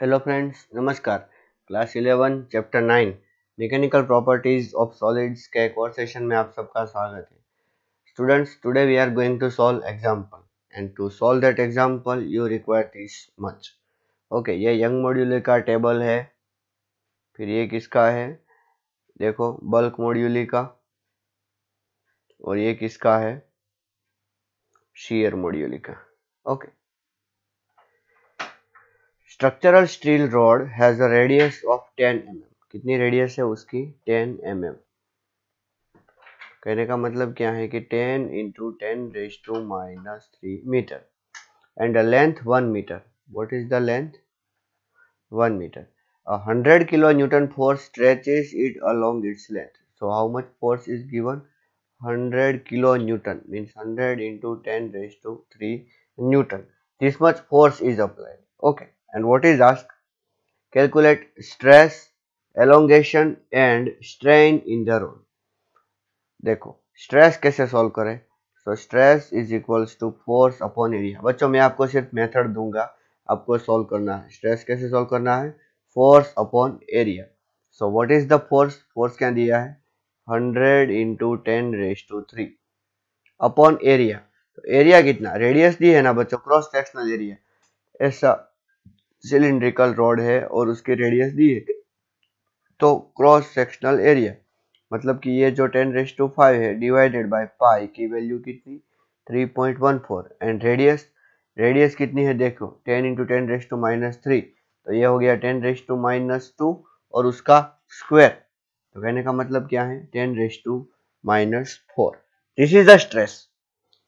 Hello friends नमस्कार class 11 chapter 9 mechanical properties of solids के एक और सेशन में आप सबका स्वागत है students today we are going to solve example and to solve that example you require this much okay ये यंग मॉड्यूले का टेबल है फिर ये किसका है देखो बल्क मॉड्यूली का और ये किसका है शीयर मॉड्यूली का okay structural steel rod has a radius of 10 M mm. कितनी रेडियस है उसकी 10 एम mm. कहने का मतलब क्या है कि 10 into ten raise to minus three metre and a length one metre what is the length 1 meter a 100 kilonewton force stretches it along its length so how much force is given 100 kilonewton means 100 into 10 raised to 3 newton this much force is applied okay and what is asked calculate stress elongation and strain in the rod देखो stress कैसे solve करें so stress is equals to force upon area बच्चों मैं आपको सिर्फ method दूंगा आपको solve करना है स्ट्रेस कैसे सॉल्व करना है force upon area so what is the force force क्या दिया है 100 into ten raise to three upon area तो एरिया कितना रेडियस दी है ना बच्चों क्रॉस सेक्शनल एरिया ऐसा सिलिंड्रिकल रॉड है और उसके रेडियस दी है तो क्रॉस सेक्शनल एरिया मतलब कि ये जो टेन रेस टू फाइव है डिवाइडेड बाय पाई की वैल्यू कितनी 3.14 एंड रेडियस रेडियस कितनी है देखो 10 into ten raise to minus three तो ये हो गया 10 रेस टू माइनस टू और उसका स्क्वायर तो कहने का मतलब क्या है 10 raise to minus four this is the stress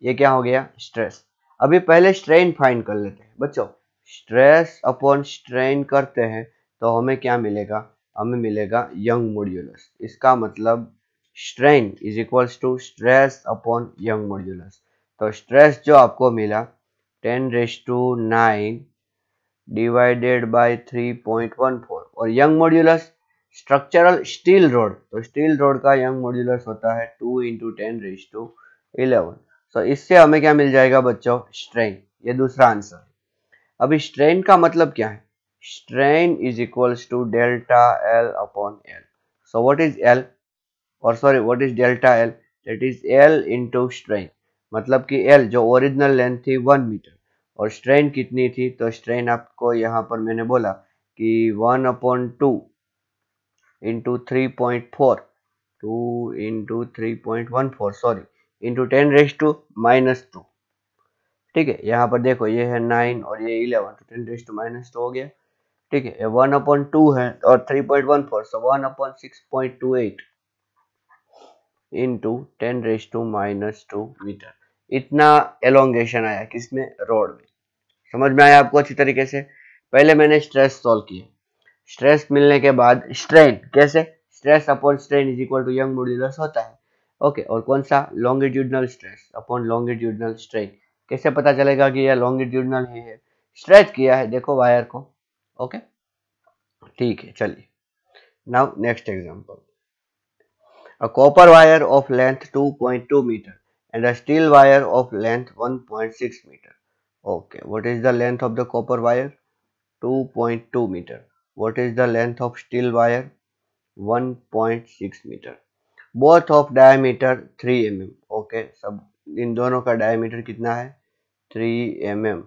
ये क्या हो गया स्ट्रेस अभी पहले स्ट्रेन फाइन कर लेते हैं बच्चों स्ट्रेस अपॉन स्ट्रेन करते हैं तो हमें क्या मिलेगा हमें मिलेगा यंग मोड्यूलस इसका मतलब strain is equals to stress upon Young modulus तो स्ट्रेस जो आपको मिला ten raise to nine divided by three point one four और Young modulus structural steel rod तो स्टील रोड का यंग मोड्यूलस होता है two into ten raise to eleven so इससे हमें क्या मिल जाएगा बच्चों स्ट्रेन ये दूसरा आंसर अब स्ट्रेन का मतलब क्या है strain is equals to delta L upon L so what is L और sorry what is delta L that is L into strain मतलब कि एल जो ओरिजिनल लेंथ थी वन मीटर और स्ट्रेन कितनी थी तो स्ट्रेन आपको यहाँ पर मैंने बोला कि one upon two into three point four two into three point one four sorry into ten raise to minus two ठीक है यहाँ पर देखो ये है नाइन और ये इलेवन तो ten days to minus two हो गया ठीक है ये वन अपॉन टू है और three point one four so one upon six point two eight into ten raise to minus two metre इतना एलोंगेशन आया किसमें रोड में समझ में आया आपको अच्छी तरीके से पहले मैंने स्ट्रेस सॉल्व किया स्ट्रेस मिलने के बाद स्ट्रेन कैसे stress upon strain is equal to Young modulus होता है ओके okay, और कौन सा longitudinal stress upon longitudinal strain कैसे पता चलेगा कि यह लॉन्गिट्यूडनल ही है स्ट्रेच किया है देखो वायर को ओके ठीक है चलिए now next example a copper wire of length 2.2 metre and a steel wire of length 1.6 metre okay what is the length of the copper wire 2.2 metre what is the length of steel wire 1.6 metre both of diameter 3 m okay सब इन दोनों का diameter कितना है three m m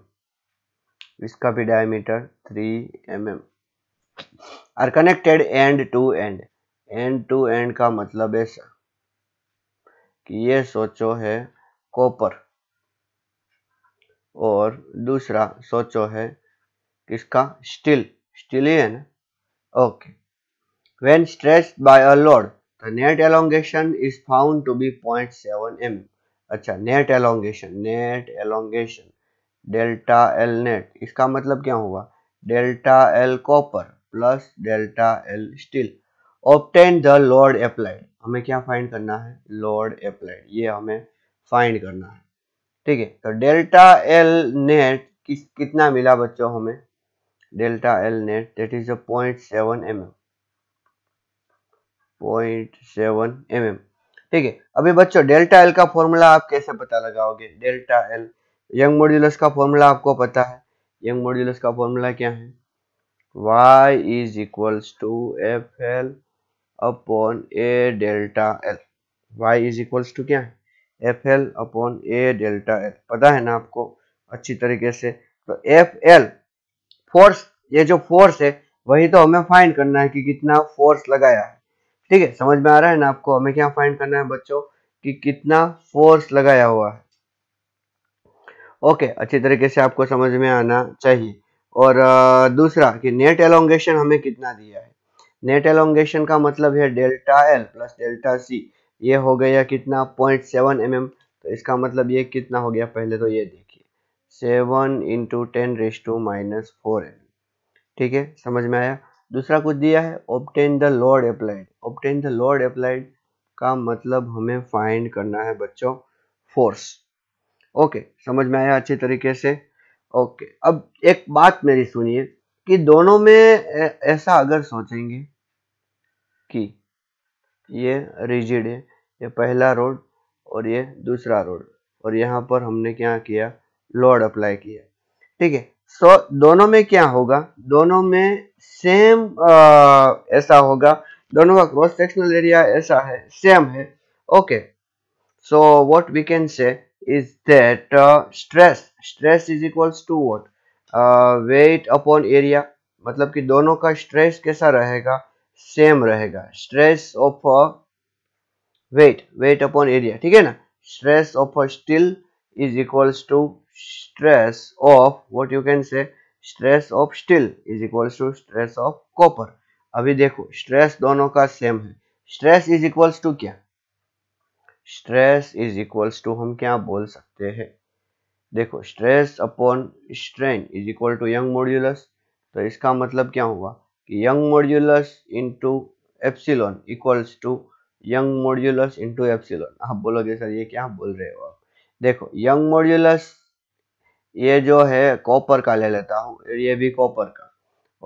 इसका भी diameter three m m are connected end to end end to end का मतलब ऐसा कि ये सोचो है कॉपर और दूसरा सोचो है किसका स्टील स्टील ही है ना okay when stressed by a load the net elongation is found to be 0.7 mm अच्छा net elongation net elongation delta L net इसका मतलब क्या हुआ delta L copper plus delta L steel obtain the load applied हमें क्या find करना है load applied ये हमें फाइंड करना है ठीक है तो डेल्टा एल नेट किस कितना मिला बच्चों हमें delta L net that is a point seven m m point seven m m ठीक है अभी बच्चों डेल्टा एल का फॉर्मूला आप कैसे पता लगाओगे डेल्टा एल यंग मॉड्यूलस का फॉर्मूला आपको पता है यंग मॉड्यूलस का फॉर्मूला क्या है y is equals to F L upon A delta L y is equals to क्या है F L upon A delta L पता है ना आपको अच्छी तरीके से तो एफ एल फोर्स ये जो फोर्स है वही तो हमें फाइंड करना है कि कितना फोर्स लगाया है ठीक है समझ में आ रहा है ना आपको हमें क्या फाइंड करना है बच्चों कि कितना फोर्स लगाया हुआ है ओके अच्छी तरीके से आपको समझ में आना चाहिए और दूसरा कि नेट एलोंगेशन हमें कितना दिया है नेट एलोंगेशन का मतलब है delta L plus delta C ये हो गया कितना पॉइंट सेवन एम एम तो इसका मतलब ये कितना हो गया पहले तो ये देखिए seven into ten raise to minus four m ठीक है समझ में आया दूसरा कुछ दिया है obtain the load applied obtain the load applied का मतलब हमें फाइंड करना है बच्चों फोर्स ओके समझ में आया अच्छे तरीके से ओके अब एक बात मेरी सुनिए कि दोनों में ऐसा अगर सोचेंगे कि ये रिजिड है ये पहला रोड और ये दूसरा रोड और यहाँ पर हमने क्या किया लोड अप्लाई किया ठीक है सो so, दोनों में क्या होगा दोनों में सेम uh, ऐसा होगा दोनों का क्रॉस सेक्शनल एरिया ऐसा है सेम है okay so what we can say is that stress stress is equals to what weight upon area मतलब कि दोनों का स्ट्रेस कैसा रहेगा सेम रहेगा stress of weight weight upon area ठीक है ना stress of steel is equals to stress of what you can say stress of steel is equals to stress of copper अभी देखो stress दोनों का same है stress is equals to क्या stress is equals to हम क्या बोल सकते हैं देखो stress upon strain is equal to young modulus तो इसका मतलब क्या हुआ कि young modulus into epsilon equals to young modulus into epsilon आप बोलोगे सर ये क्या बोल रहे हो आप देखो यंग मॉड्यूलस ये जो है कॉपर का ले लेता हूँ ये भी कॉपर का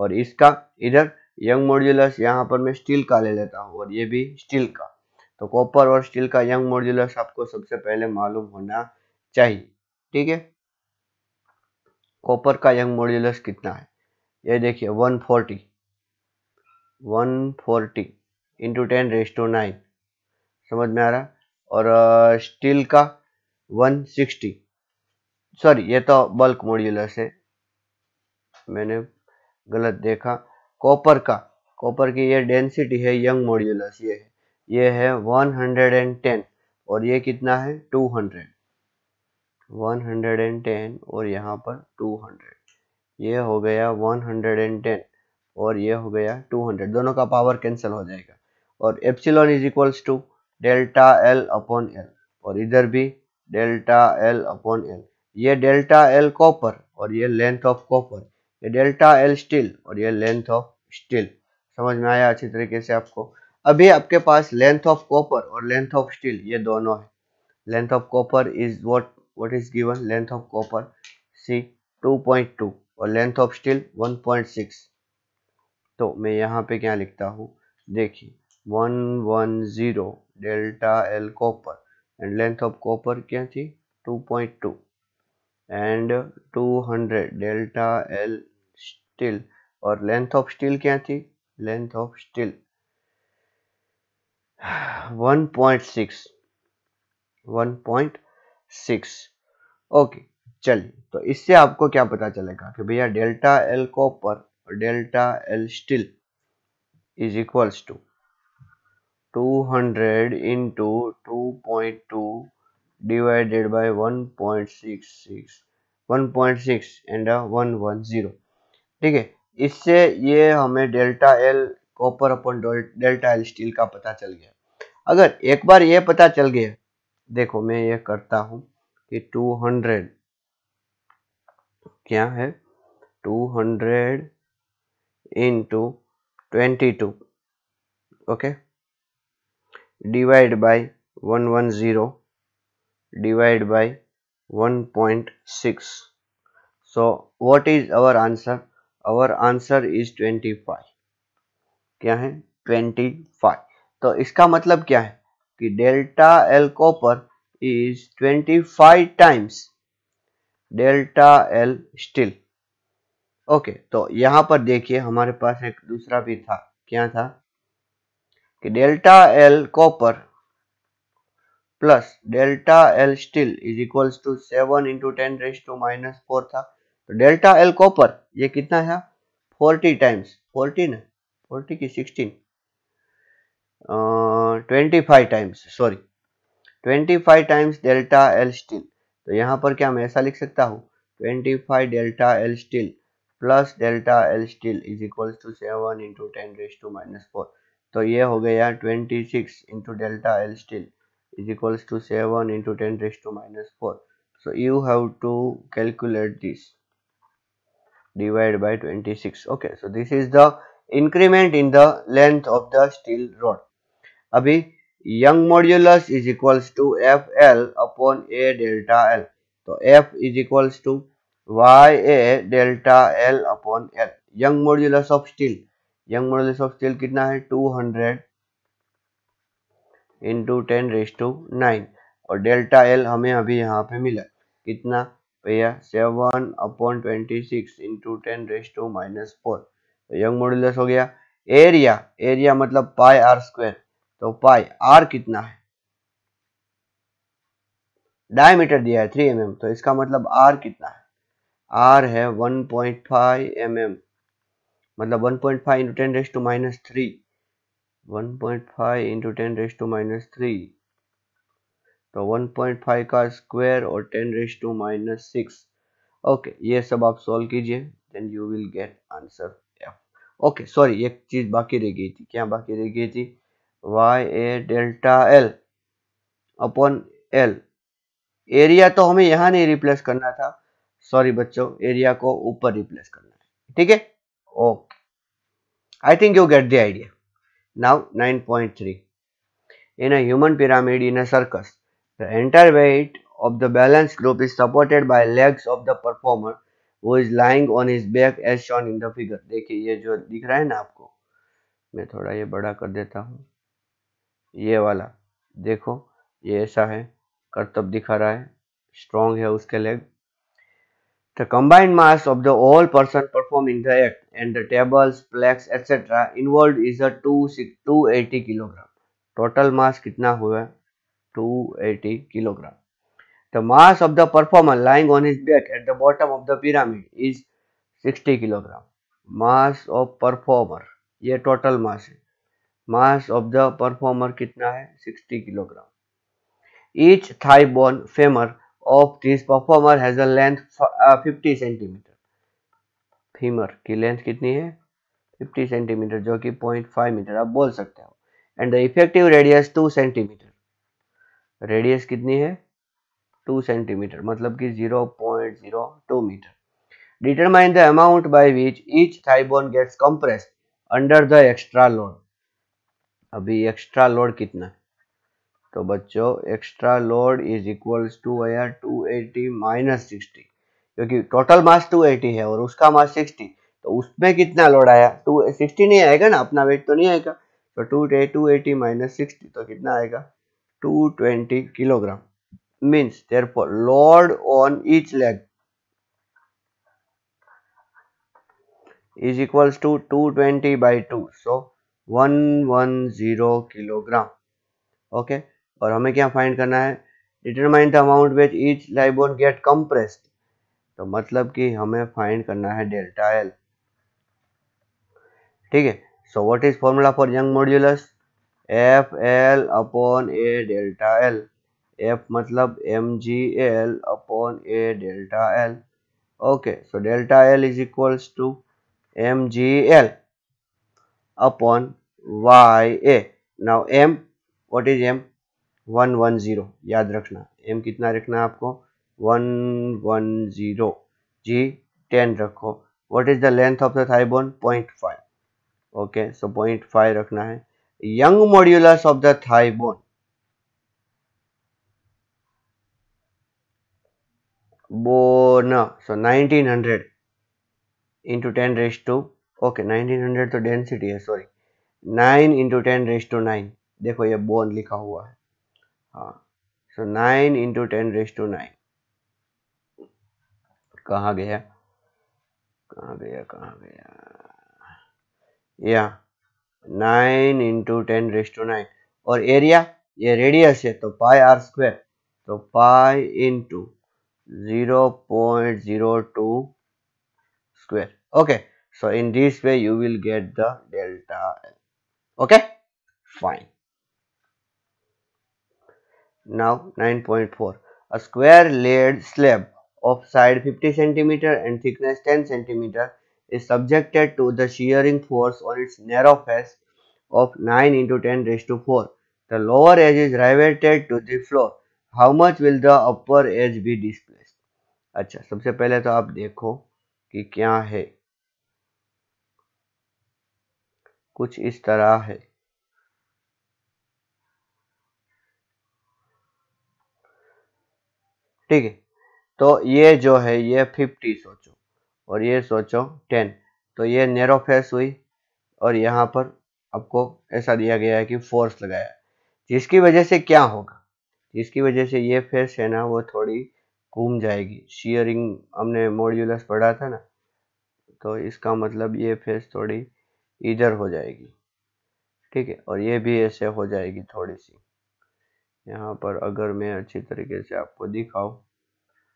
और इसका इधर यंग मॉड्यूलस यहाँ पर मैं स्टील का ले लेता हूँ और ये भी स्टील का तो कॉपर और स्टील का यंग मॉड्यूलस आपको सबसे पहले मालूम होना चाहिए ठीक है कॉपर का यंग मॉड्यूलस कितना है ये देखिए 140 140 one forty into ten raise to nine समझ में आ रहा और स्टील का 160 सॉरी ये तो बल्क मॉड्यूलस है मैंने गलत देखा कॉपर का कॉपर की ये डेंसिटी है यंग मॉड्यूलस ये है ये है 110 और ये कितना है 200 110 और यहाँ पर 200 ये हो गया 110 और ये हो गया 200 दोनों का पावर कैंसिल हो जाएगा और epsilon is equals to delta L upon L और इधर भी डेल्टा एल अपॉन एल ये डेल्टा एल कॉपर और ये लेंथ ऑफ कॉपर ये डेल्टा एल स्टील और ये लेंथ ऑफ स्टील समझ में आया अच्छी तरीके से आपको अभी आपके पास लेंथ ऑफ कॉपर और लेंथ ऑफ स्टील ये दोनों है length of copper is what what is given length of copper see 2.2 और लेंथ ऑफ स्टील 1.6 तो मैं यहाँ पे क्या लिखता हूँ देखिए 110 delta L copper and length of copper क्या थी 2.2 एंड 200 डेल्टा एल स्टील और लेंथ ऑफ स्टील क्या थी लेंथ ऑफ स्टील 1.6 1.6 ओके चलिए तो इससे आपको क्या पता चलेगा कि भैया delta L copper delta L steel is equals to 200 into 2.2 divided by 1.66 1.6 and one 110 ठीक है इससे ये हमें डेल्टा एल कॉपर अपन डेल्टा एल स्टील का पता चल गया अगर एक बार ये पता चल गया देखो मैं ये करता हूं कि 200 क्या है 200 into twenty two okay divide by 110 divide by 1.6 so what is our answer our answer is 25 क्या है 25 तो इसका मतलब क्या है कि delta L copper is 25 times delta L steel okay तो यहां पर देखिए हमारे पास एक दूसरा भी था क्या था कि delta L copper plus delta L steel is equals to seven into ten raise to minus four था तो डेल्टा एल कॉपर ये कितना है फोर्टी टाइम्स फोर्टी ना फोर्टी की sixteen twenty five times sorry twenty five times delta L steel तो यहाँ पर क्या मैं ऐसा लिख सकता हूँ twenty five delta L steel plus delta L steel is equals to seven into ten raise to minus four तो ये हो गया 26 into delta L still is equals to 7 into 10 raised to minus 4. so you have to calculate this divided by 26 okay so this is the increment in the length of the steel rod abhi young modulus is equals to fl upon a delta l so f is equals to ya delta l upon l young modulus of steel Young modulus of steel कितना है 200 hundred into ten raise to nine और delta L हमें अभी यहाँ पे मिला कितना भैया seven upon twenty six into ten raise to minus four तो यंग मॉडुलस हो गया एरिया एरिया मतलब पाई आर स्क्वेर तो पाई आर कितना है डायमीटर दिया है थ्री एम mm, तो इसका मतलब आर कितना है आर है one point five m mm। M मतलब 1.5 point five into ten raise to minus three one point five into ten raise to minus three तो 1.5 का स्क्वायर और 10 raise to minus six okay ये सब आप सॉल्व कीजिए then you will get answer F okay sorry एक चीज बाकी रह गई थी क्या बाकी रह गई थी Y A delta L upon L area तो हमें यहाँ नहीं रिप्लेस करना था सॉरी बच्चों एरिया को ऊपर रिप्लेस करना है ठीक है Okay. I think you get the idea. Now 9.3. In a human pyramid in a circus, the entire weight of the balance group is supported by legs of the performer who is lying on his back as shown in the figure. देखिए ये जो दिख रहा है ना आपको मैं थोड़ा ये बड़ा कर देता हूँ ये वाला देखो ये ऐसा है करतब दिखा रहा है स्ट्रॉन्ग है उसके leg The combined mass of the all person performing the act and the tables, plaques, etc. involved is a 2 280 kg Total mass kitna hua 280 kg The mass of the performer lying on his back at the bottom of the pyramid is 60 kg Mass of performer ye total mass hai Mass of the performer kitna hai 60 kg Each thigh bone femur of this performer has a length uh, 50 centimetre femur की length कितनी है 50 centimetre जो कि 0.5 metre आप बोल सकते हो and the effective radius 2 centimetre radius कितनी है 2 सेंटीमीटर मतलब कि 0.02 metre determine the amount by which each thighbone gets compressed under the extra load अभी एक्स्ट्रा लोड कितना है तो बच्चों extra load is equals to आया 280 माइनस सिक्सटी क्योंकि टोटल मास 280 है और उसका मास 60 तो उसमें कितना लोड आया टू सिक्सटी नहीं आएगा ना अपना वेट तो नहीं आएगा तो two two eighty minus sixty तो कितना आएगा two twenty kilogram means their load on each leg is equals to two twenty by two so one one zero kilogram okay okay और हमें क्या फाइंड करना है determine the amount which each thighbone get compressed तो मतलब कि हमें find करना है डेल्टा एल ठीक है so what is formula for Young modulus F L upon A delta L F मतलब M G L upon A delta L okay so delta L is equals to M G L upon Y A now M what is M one one zero याद रखना M कितना रखना है आपको one one zero G ten रखो what is the length of the thigh bone point five okay so point five रखना है Young modulus of the thigh bone bone so 1900 into ten raise to okay nineteen 1900 तो density है sorry 9 into ten raise to nine देखो ये bone लिखा हुआ है so nine into ten raise to nine कहा गया कहा गया कहा गया या nine into ten raise to nine और एरिया ये रेडियस है तो पाई आर स्क्वेर तो pi into zero point zero two square okay so in this way you will get the delta L okay fine Now 9.4. A square laid slab of side 50 cm and thickness 10 cm is subjected to the shearing force on its narrow face of 9 into 10 raised to 4. The lower edge is riveted to the floor. How much will the upper edge be displaced? acha sabse pehle to aap dekho ki kya hai कुछ इस तरह है ठीक है तो ये जो है ये फिफ्टी सोचो और ये सोचो टेन तो ये नेरो फेस हुई और यहाँ पर आपको ऐसा दिया गया है कि फोर्स लगाया जिसकी वजह से क्या होगा जिसकी वजह से ये फेस है ना वो थोड़ी घूम जाएगी शियरिंग हमने मॉड्यूलस पढ़ा था ना तो इसका मतलब ये फेस थोड़ी इधर हो जाएगी ठीक है और ये भी ऐसे हो जाएगी थोड़ी सी यहाँ पर अगर मैं अच्छी तरीके से आपको दिखाऊँ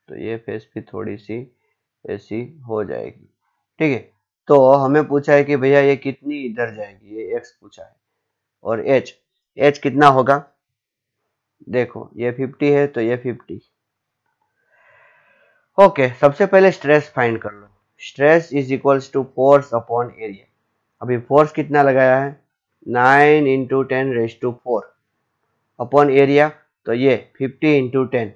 तो ये फेस भी थोड़ी सी ऐसी हो जाएगी ठीक है तो हमें पूछा है कि भैया ये कितनी इधर जाएगी ये एक्स पूछा है और एच एच कितना होगा देखो ये फिफ्टी है तो ये फिफ्टी ओके सबसे पहले स्ट्रेस फाइंड कर लो stress is equals to force upon area अभी फोर्स कितना लगाया है nine into ten raise to four upon area तो ये 50 into ten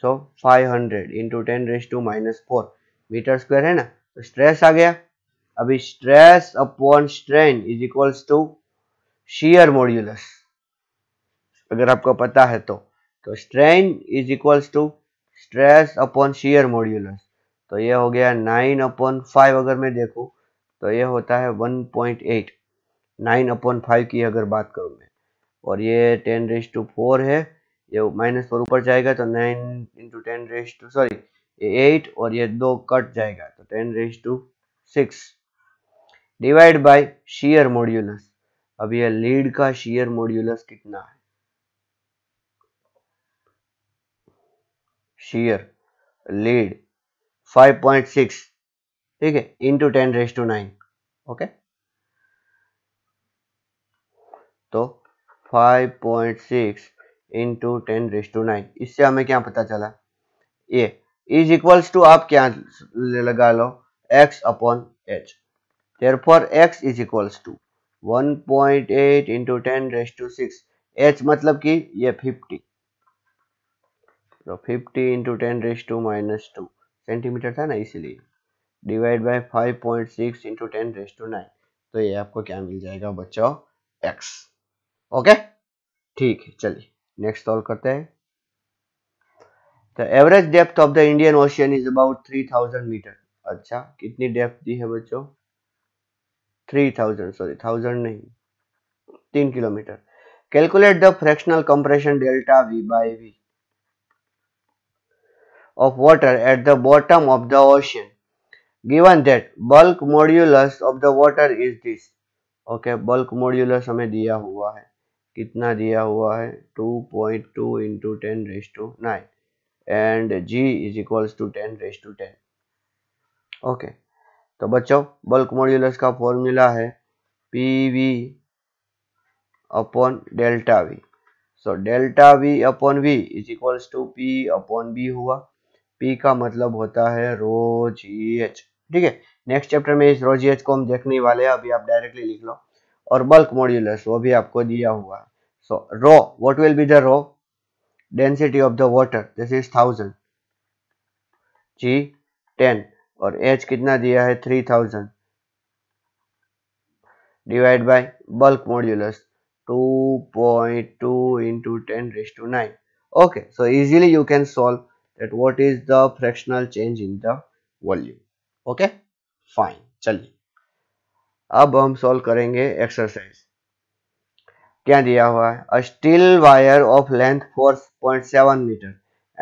so 500 hundred into ten raise to minus four metre square है ना तो स्ट्रेस आ गया अभी stress upon strain is equals to shear modulus अगर आपको पता है तो तो strain is equals to stress upon shear modulus तो ये हो गया नाइन अपॉन फाइव अगर मैं देखू तो ये होता है one point eight nine upon five की अगर बात करूं मैं और ये टेन रेस टू फोर है ये माइनस फोर ऊपर जाएगा तो nine into ten raise to sorry eight और ये दो कट जाएगा तो ten raise to six divide by shear modulus अब ये लीड का शीयर मॉड्यूलस कितना है शीयर लीड 5.6 ठीक है into ten raise to nine okay तो 5.6 into ten raise to nine इससे हमें क्या पता चला ये इज इक्वल्स टू आप क्या लगा लो x upon H is equals to one point eight into ten raise to six H मतलब कि ये 50 तो 50 into 10 raised to minus centimetre था ना इसीलिए divide by 5.6 into ten raise to nine तो ये आपको क्या मिल जाएगा बच्चों x ओके ठीक है चलिए नेक्स्ट सॉल्व करते हैं the average depth of the Indian Ocean is about three thousand metre अच्छा कितनी डेप्थ दी है बच्चों थ्री थाउजेंड सॉरी थाउजेंड नहीं तीन kilometre calculate the fractional compression delta V by V of water at the bottom of the ocean given that bulk modulus of the water is this okay bulk modulus हमें दिया हुआ है कितना दिया हुआ है 2.2 point two into ten raise to nine and G is equals to ten raise to ten okay तो बच्चों बल्क मॉड्यूलस का फॉर्मूला है P V upon delta we so delta V upon V is equals to P upon B हुआ P का मतलब होता है रो जी H ठीक है नेक्स्ट चैप्टर में इस रो जी एच को हम देखने वाले हैं अभी आप डायरेक्टली लिख लो और बल्क मॉड्यूलस वो भी आपको दिया हुआ है so rho what will be the rho density of the water this is thousand G ten और एच कितना दिया है three thousand divide by bulk modulus two point two into ten raise to nine okay so easily you can solve that what is the fractional change in the volume okay fine चलिए अब हम solve करेंगे exercise क्या दिया हुआ है a steel wire of length 4.7 metre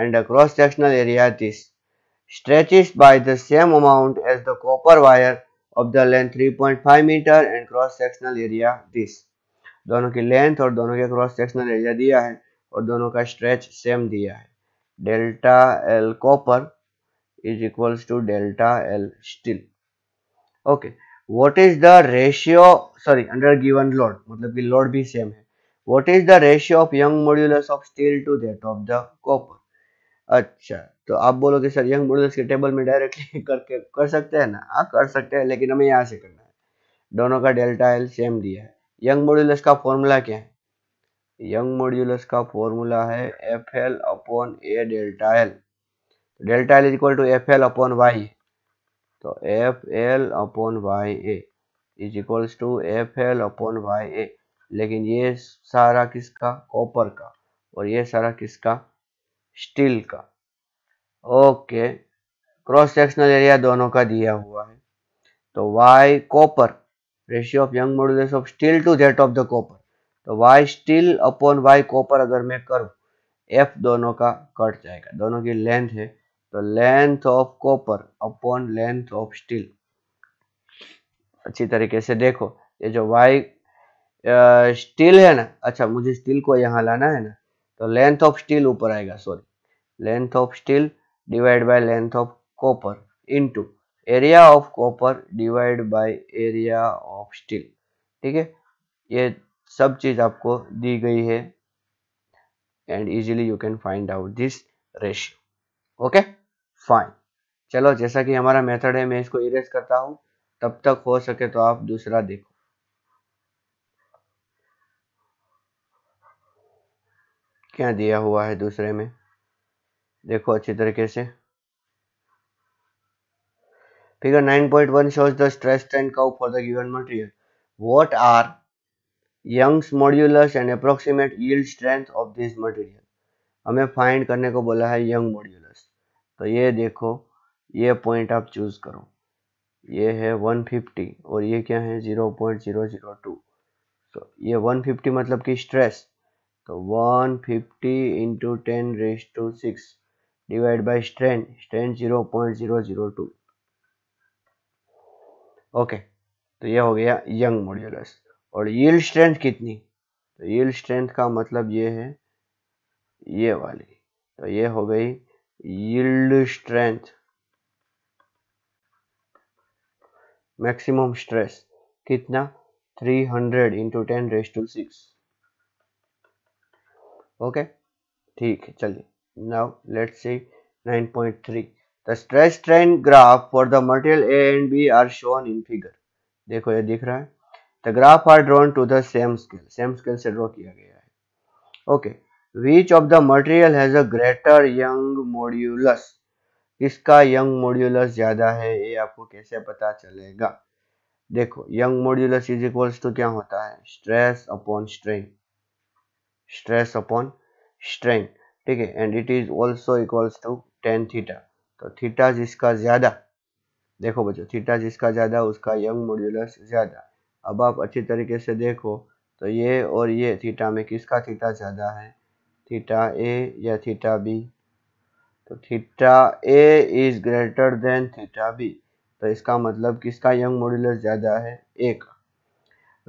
and a sectional area this stretches by the same amount as the copper wire of the length 3.5 metre and cross sectional area this दोनों की length और दोनों के cross sectional area दिया है और दोनों का स्ट्रेच सेम दिया है delta L copper is equals to delta L steel okay okay. What is the ratio sorry under given load मतलब की लोड भी सेम है what is the ratio of Young modulus of steel to that of the copper अच्छा तो आप बोलोगे sir Young modulus के table में डायरेक्टली करके कर सकते हैं ना हाँ कर सकते हैं लेकिन हमें यहाँ से करना है दोनों का डेल्टा एल सेम दिया है यंग मॉड्यूलस का फॉर्मूला क्या है यंग मॉड्यूलस का फॉर्मूला है F L upon A delta L delta L is equal to F L upon Y तो F L upon Y A is equals to F L upon Y A लेकिन ये सारा किसका copper का और ये सारा किसका स्टील का ओके क्रॉस सेक्शनल एरिया दोनों का दिया हुआ है तो Y copper ratio of Young modulus of steel to that of the copper तो Y steel upon Y copper अगर मैं करूँ एफ दोनों का कट जाएगा दोनों की लेंथ है तो length of copper upon length of steel अच्छी तरीके से देखो ये जो वाई स्टील है ना अच्छा मुझे स्टील को यहाँ लाना है ना तो लेंथ ऑफ स्टील ऊपर आएगा sorry length of steel divide by length of copper into area of copper divide by area of steel ठीक है ये सब चीज आपको दी गई है and easily you can find out this ratio okay fine चलो जैसा कि हमारा मेथड है मैं इसको इरेज करता हूँ तब तक हो सके तो आप दूसरा देखो क्या दिया हुआ है दूसरे में देखो अच्छी तरीके से figure 9.1 shows the stress strain curve for the given material what are Young's modulus and approximate yield strength of this material हमें फाइंड करने को बोला है यंग मॉड्यूल तो ये देखो ये पॉइंट आप चूज़ करो ये है 150 और ये क्या है 0.002 तो ये 150 मतलब कि स्ट्रेस तो 150 fifty into ten raise to six divide by strain strain two okay तो ये हो गया यंग मॉड्यूलस और यील्ड स्ट्रेंथ कितनी तो यील्ड स्ट्रेंथ का मतलब ये है ये वाली तो ये हो गई yield strength maximum stress कितना 300 into ten raise to six okay ठीक है चलिए now let's say 9.3 the stress strain graph for the material a and b are shown in figure देखो ये दिख रहा है the graph are drawn to the same scale same scale से draw किया गया है okay which of the material has a greater Young modulus? किसका यंग मॉड्यूलस ज्यादा है ये आपको कैसे पता चलेगा देखो Young modulus is equals to क्या होता है stress upon strain stress upon strain ठीक है and it is also equals to tan theta तो थीटा जिसका ज्यादा देखो बच्चों थीटा जिसका ज्यादा उसका यंग मॉड्यूलस ज्यादा अब आप अच्छी तरीके से देखो तो ये और ये थीटा में किसका थीटा ज्यादा है थीटा ए या थीटा बी तो theta A is greater than theta B तो इसका मतलब किसका यंग मॉड्यूलस ज़्यादा है ए का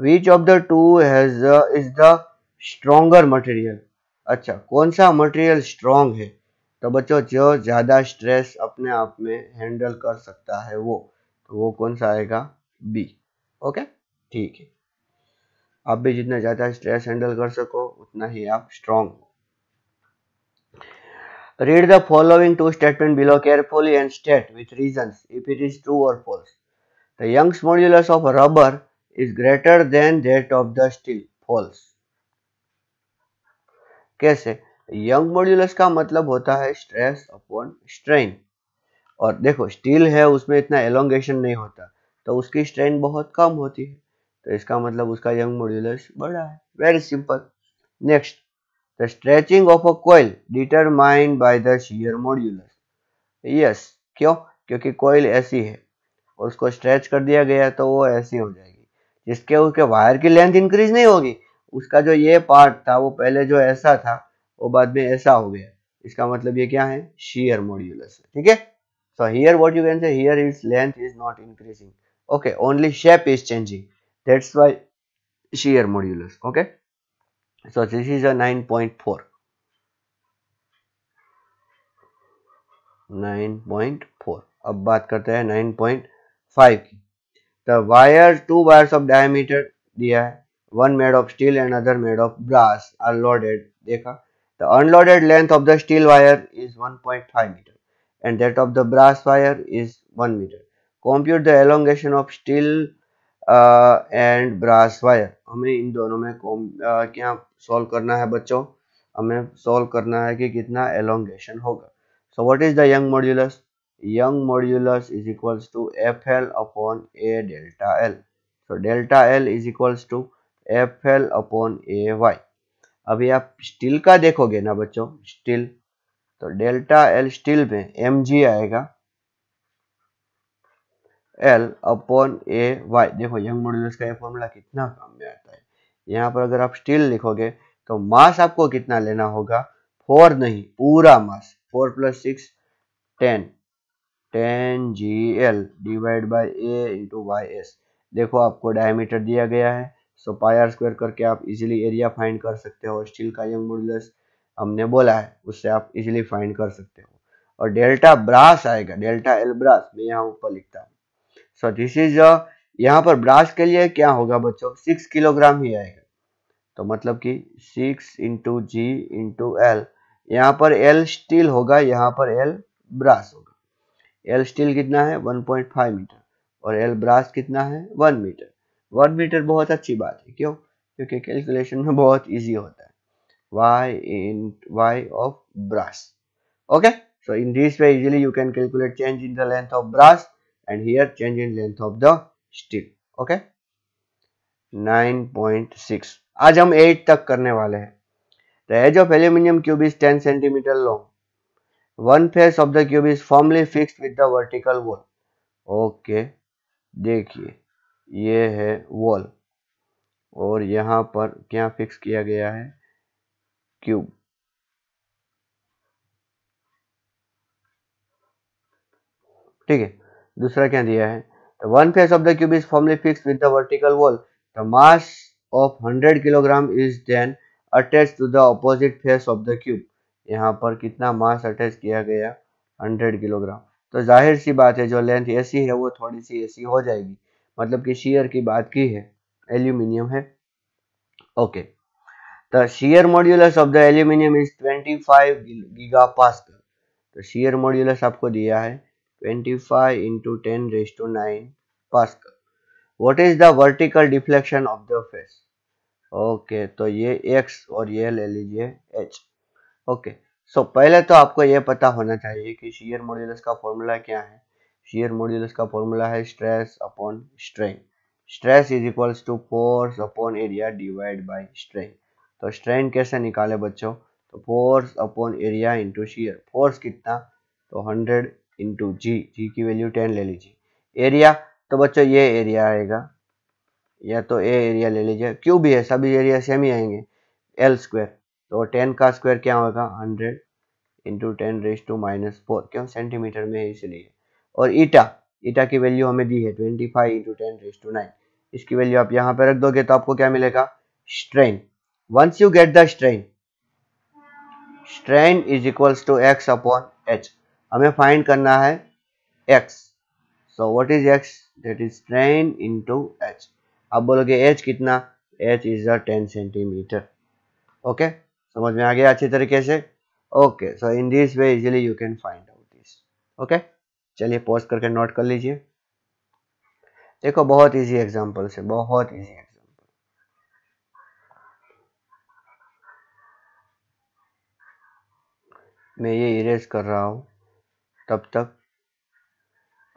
which of the two has is the stronger material अच्छा कौन सा मटेरियल स्ट्रोंग है तो बच्चों जो ज़्यादा स्ट्रेस अपने आप में हैंडल कर सकता है वो तो वो कौन सा आएगा बी ओके ठीक है आप भी जितना ज़्यादा स्ट्रेस हैंडल कर सको उतना ही आप स्ट्रांग हो Read the following two statements below carefully and state with reasons if it is true or false. The Young's modulus of rubber is greater than that of the steel. False. कैसे young modulus का मतलब होता है stress upon strain और देखो steel है उसमें इतना एलोंगेशन नहीं होता तो उसकी स्ट्रेन बहुत कम होती है तो इसका मतलब उसका यंग मॉड्यूलस बड़ा है very simple next the stretching of a coil determined by the shear modulus yes क्यों क्योंकि कोयल ऐसी है और उसको स्ट्रेच कर दिया गया तो वो ऐसी हो जाएगी जिसके उसके वायर की लेंथ इंक्रीज नहीं होगी उसका जो ये पार्ट था वो पहले जो ऐसा था वो बाद में ऐसा हो गया इसका मतलब ये क्या है शीयर मॉड्यूलस ठीक है so here what you can see here is length is not increasing okay only shape is changing that's why shear modulus okay So this is a 9.4. 9.4 अब बात करते हैं 9.5 की the wire two wires of diameter दिया है one made of steel and other made of brass are loaded देखा the unloaded length of the steel wire is 1.5 metre and that of the brass wire is 1 metre Compute the elongation of steel and brass wire हमें इन दोनों में com क्या solve करना है बच्चों हमें सॉल्व करना है कि कितना एलोंगेशन होगा so what is the Young modulus Young modulus is equals to F L upon A delta L so delta L is equals to F L upon A Y अभी आप स्टील का देखोगे ना बच्चों स्टील तो delta L steel में M G आएगा L upon A Y देखो यंग मॉड्यूलस का ये फॉर्मूला कितना काम में आता है यहाँ पर अगर आप स्टील लिखोगे तो मास आपको कितना लेना होगा फोर नहीं पूरा mass four plus six ten ten G L divide by A into Y S देखो आपको डायमीटर दिया गया है सो पायर स्क्वायर करके आप इजीली एरिया फाइंड कर सकते हो स्टील का यंग मॉड्यूलस हमने बोला है उससे आप इजीली फाइंड कर सकते हो और डेल्टा ब्रास आएगा डेल्टा एल ब्रास मैं यहाँ ऊपर लिखता हूँ सो दिस इज यहाँ पर ब्रास के लिए क्या होगा बच्चों सिक्स किलोग्राम ही आएगा तो मतलब कि six into G into L यहाँ पर एल स्टील होगा यहाँ पर एल ब्रास होगा एल स्टील कितना है वन पॉइंट फाइव मीटर और एल ब्रास कितना है वन मीटर वन मीटर बहुत अच्छी बात है क्यों क्योंकि कैलकुलेशन में बहुत इजी होता है Y in Y of brass okay so in this way easily you can calculate change in the length of brass and here change in length of the steel okay 9.6 आज हम 8 तक करने वाले हैं The edge of aluminium cube is 10 centimeter long. One face of the cube is firmly fixed with the vertical wall. Okay okay, देखिए ये है wall और यहाँ पर क्या फिक्स किया गया है क्यूब ठीक है दूसरा क्या दिया है तो one face of the cube is formally fix with the vertical wall the mass of 100 kilogram is then attach to the opposite face of the cube यहाँ पर कितना मास अटैच किया गया 100 किलोग्राम तो जाहिर सी बात है जो लेंथ ऐसी है वो थोड़ी सी ऐसी हो जाएगी मतलब कि शेयर की बात की है एल्यूमिनियम है okay the shear modulus of the aluminium is 25 giga pascal तो शेयर मॉड्यूलस आपको दिया है 25 into 10 raised to 9 Pascal. What is the vertical deflection of the face? Okay okay, तो ये x और ये ले लीजिए h. ओके सो पहले तो आपको ये पता होना चाहिए कि शीयर मॉड्यूलस का फॉर्मूला क्या है शीयर मॉड्यूलस का फॉर्मूला है stress upon strain stress is equals to force upon area divide by strain तो स्ट्रेन कैसे निकाले बच्चों तो force upon area into shear force कितना तो 100 इंटू जी जी की वैल्यू टेन ले लीजिए एरिया तो बच्चों ये एरिया आएगा या तो ए एरिया ले लीजिए क्यों भी है सभी एरिया सेम ही आएंगे एल स्क्वायर तो टेन का स्क्वायर क्या होगा hundred into ten raise to minus four क्यों सेंटीमीटर में है इसलिए और ईटा ईटा की वैल्यू हमें दी है twenty five into ten raise to nine इसकी वैल्यू आप यहाँ पर रख दोगे तो आपको क्या मिलेगा strain once you get the strain strain is equals to X upon H हमें फाइंड करना है X so what is X that is strain into H आप बोलोगे एच कितना H is a ten centimetre okay समझ में आ गया अच्छी तरीके से okay so in this way easily you can find out this okay चलिए पोस्ट करके नोट कर लीजिए देखो बहुत इजी एग्जांपल है बहुत इजी एग्जांपल मैं ये इरेज कर रहा हूं तब तक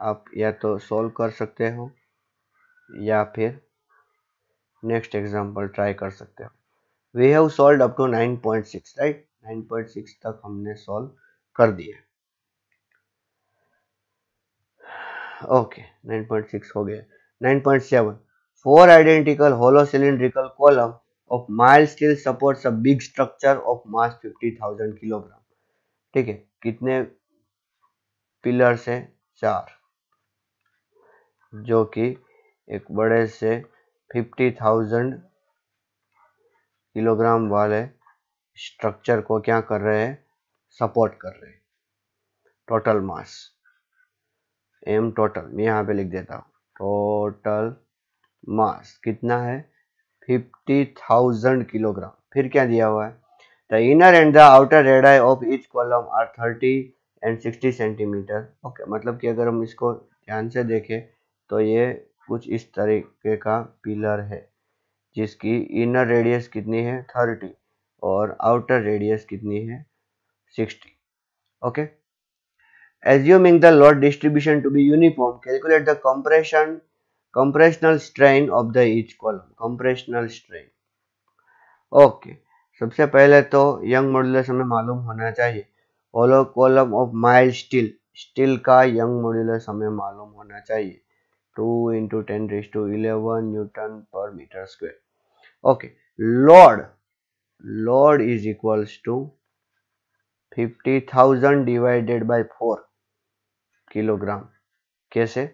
आप या तो सॉल्व कर सकते हो या फिर नेक्स्ट एग्जांपल ट्राई कर सकते हो we have solve up to 9.6 right 9.6 तक हमने सॉल्व कर दिए ओके 9.6 हो गया 9.7 four identical hollow cylindrical column of mild steel supports a big structure of mass 50,000 kilogram ठीक है कितने पिलर्स हैं चार जो कि एक बड़े से फिफ्टी थाउजेंड किलोग्राम वाले स्ट्रक्चर को क्या कर रहे हैं सपोर्ट कर रहे हैं टोटल मास एम टोटल मैं यहाँ पे लिख देता हूँ टोटल मास कितना है फिफ्टी थाउजेंड किलोग्राम फिर क्या दिया हुआ है the inner and the outer radii of each column are thirty and sixty centimetre okay मतलब कि अगर हम इसको ध्यान से देखें तो ये कुछ इस तरीके का पिलर है जिसकी इनर रेडियस कितनी है थर्टी और आउटर रेडियस कितनी है 60 okay assuming the load distribution to be uniform calculate the compression compressional strain of the each column compressional strain okay सबसे पहले तो यंग मॉडल हमें मालूम होना चाहिए follow column of mild steel steel का यंग मॉड्यूलस हमें मालूम होना चाहिए two into ten raise to eleven newton per metre square okay load load is equals to fifty thousand divided by four kilogram कैसे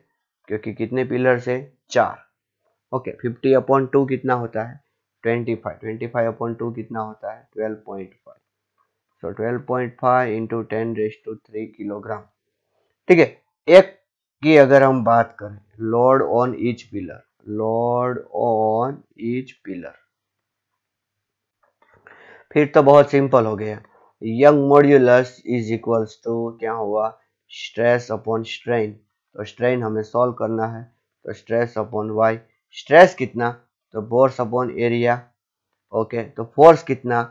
क्योंकि कितने पिलर्स है चार ओके फिफ्टी अपॉन टू कितना होता है twenty five twenty five upon two कितना होता है twelve point five so 12.5 point five into ten raise to three kilogram ठीक है एक की अगर हम बात करें load on each pillar load on each pillar फिर तो बहुत सिंपल हो गया Young modulus is equals to क्या हुआ स्ट्रेस अपॉन स्ट्रेन तो स्ट्रेन हमें सॉल्व करना है तो स्ट्रेस अपॉन वाई स्ट्रेस कितना तो फोर्स अपॉन एरिया ओके तो फोर्स कितना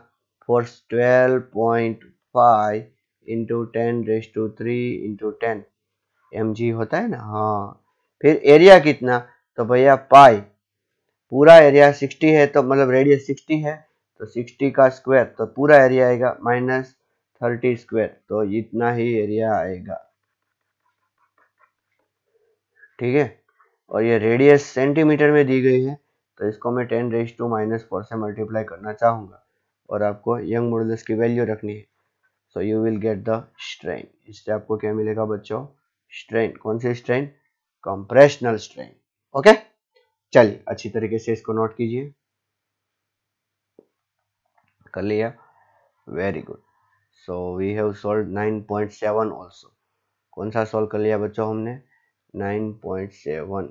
twelve point five into ten raise to three into ten M G होता है ना हाँ फिर एरिया कितना तो भैया पाई पूरा एरिया 60 है तो मतलब रेडियस 60 है तो 60 का स्क्वायर तो पूरा एरिया आएगा माइनस थर्टी स्क्वायर तो इतना ही एरिया आएगा ठीक है और ये रेडियस सेंटीमीटर में दी गई है तो इसको मैं ten raise to minus four से मल्टीप्लाई करना चाहूंगा और आपको यंग मॉडुलस की वैल्यू रखनी है so you will get the strain इससे आपको क्या मिलेगा बच्चों स्ट्रेन कौन सी स्ट्रेन कंप्रेशनल स्ट्रेन ओके चलिए अच्छी तरीके से इसको नोट कीजिए कर लिया very good so we have solve 9.7 also कौन सा सॉल्व कर लिया बच्चों हमने 9.7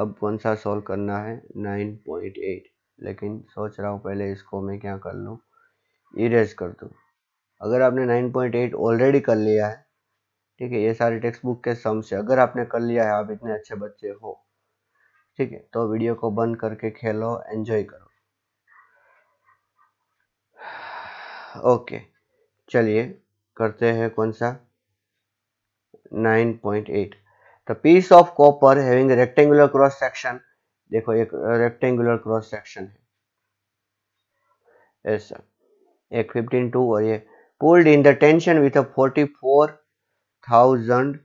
अब कौन सा सॉल्व करना है 9.8 लेकिन सोच रहा हूँ पहले इसको मैं क्या कर लूँ इरेज कर दूँ अगर आपने 9.8 ऑलरेडी कर लिया है ठीक है ये सारे टेक्स्ट बुक के सम से अगर आपने कर लिया है आप इतने अच्छे बच्चे हो ठीक है तो वीडियो को बंद करके खेलो एंजॉय करो ओके चलिए करते हैं कौन सा 9.8 the piece of copper having rectangular cross section देखो एक रेक्टेंगुलर क्रॉस सेक्शन है ऐसा एक फिफ्टीन टू और ये pulled in the tension with a forty four thousand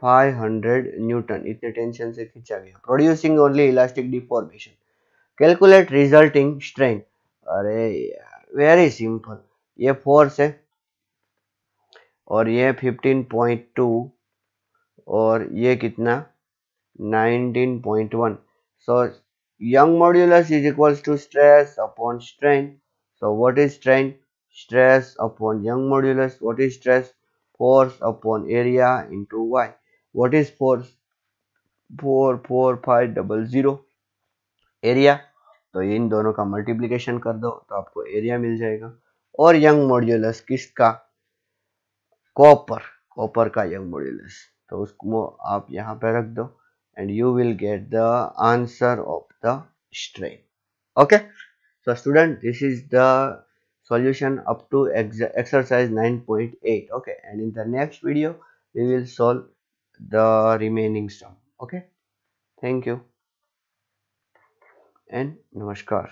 five hundred newton इतने टेंशन से खींचा गया producing only elastic deformation calculate resulting strength अरे वेरी सिंपल ये फोर्स है और ये टू और ये कितना nineteen point one So Young modulus is equals to stress upon strain. So what is strain? Stress upon Young modulus. What is stress? Force upon area into y. What is force? 4, area तो इन दोनों का multiplication कर दो तो आपको area मिल जाएगा और यंग मॉड्यूलस किसका कॉपर कॉपर का यंग मॉड्यूलस तो उसको आप यहां पे रख दो and you will get the answer of the string okay so student this is the solution up to ex exercise 9.8 okay and in the next video we will solve the remaining sum okay thank you and namaskar